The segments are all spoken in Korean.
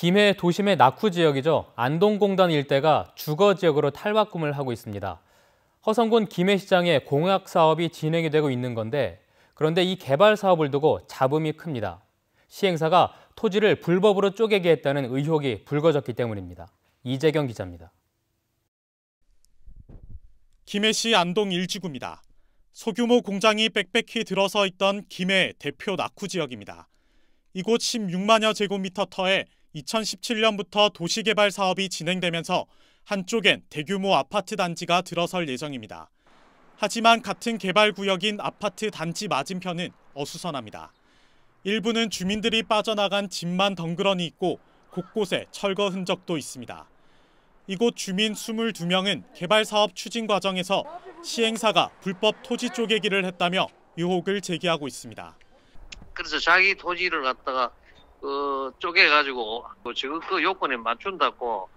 김해 도심의 낙후 지역이죠. 안동공단 일대가 주거 지역으로 탈바꿈을 하고 있습니다. 허성군 김해시장의 공약 사업이 진행이 되고 있는 건데 그런데 이 개발 사업을 두고 잡음이 큽니다. 시행사가 토지를 불법으로 쪼개게 했다는 의혹이 불거졌기 때문입니다. 이재경 기자입니다. 김해시 안동 일지구입니다 소규모 공장이 빽빽히 들어서 있던 김해 대표 낙후 지역입니다. 이곳 16만여 제곱미터 터에 2017년부터 도시개발 사업이 진행되면서 한쪽엔 대규모 아파트 단지가 들어설 예정입니다. 하지만 같은 개발 구역인 아파트 단지 맞은편은 어수선합니다. 일부는 주민들이 빠져나간 집만 덩그러니 있고 곳곳에 철거 흔적도 있습니다. 이곳 주민 22명은 개발 사업 추진 과정에서 시행사가 불법 토지 쪼개기를 했다며 유혹을 제기하고 있습니다. 그래서 자기 토지를 갖다가 그 쪽에 가지고그 지금 그 요건에 맞춘다고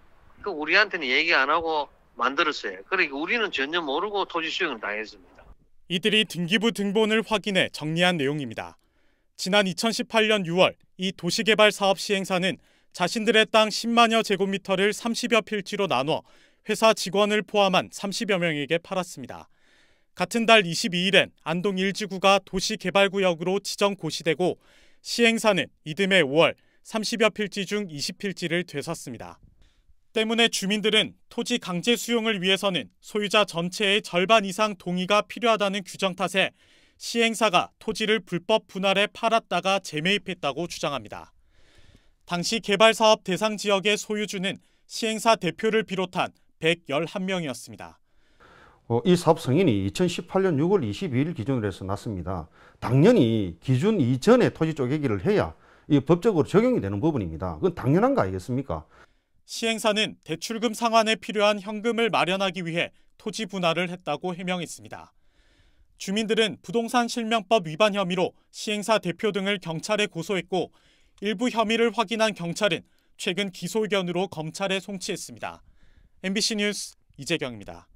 그 우리한테는 얘기 안 하고 만들었어요. 그러니까 우리는 전혀 모르고 토지 수용을 당했습니다. 이들이 등기부 등본을 확인해 정리한 내용입니다. 지난 2018년 6월 이 도시개발 사업 시행사는 자신들의 땅 10만여 제곱미터를 30여 필지로 나눠 회사 직원을 포함한 30여 명에게 팔았습니다. 같은 달 22일엔 안동 1지구가 도시개발구역으로 지정 고시되고 시행사는 이듬해 5월 30여 필지 중 20필지를 되섰습니다 때문에 주민들은 토지 강제 수용을 위해서는 소유자 전체의 절반 이상 동의가 필요하다는 규정 탓에 시행사가 토지를 불법 분할해 팔았다가 재매입했다고 주장합니다. 당시 개발사업 대상 지역의 소유주는 시행사 대표를 비롯한 111명이었습니다. 어, 이 사업 승인이 2018년 6월 22일 기준으로 해서 났습니다. 당연히 기준 이전에 토지 쪼개기를 해야 이 법적으로 적용이 되는 부분입니다. 그건 당연한 거 아니겠습니까? 시행사는 대출금 상환에 필요한 현금을 마련하기 위해 토지 분할을 했다고 해명했습니다. 주민들은 부동산 실명법 위반 혐의로 시행사 대표 등을 경찰에 고소했고 일부 혐의를 확인한 경찰은 최근 기소 의견으로 검찰에 송치했습니다. MBC 뉴스 이재경입니다.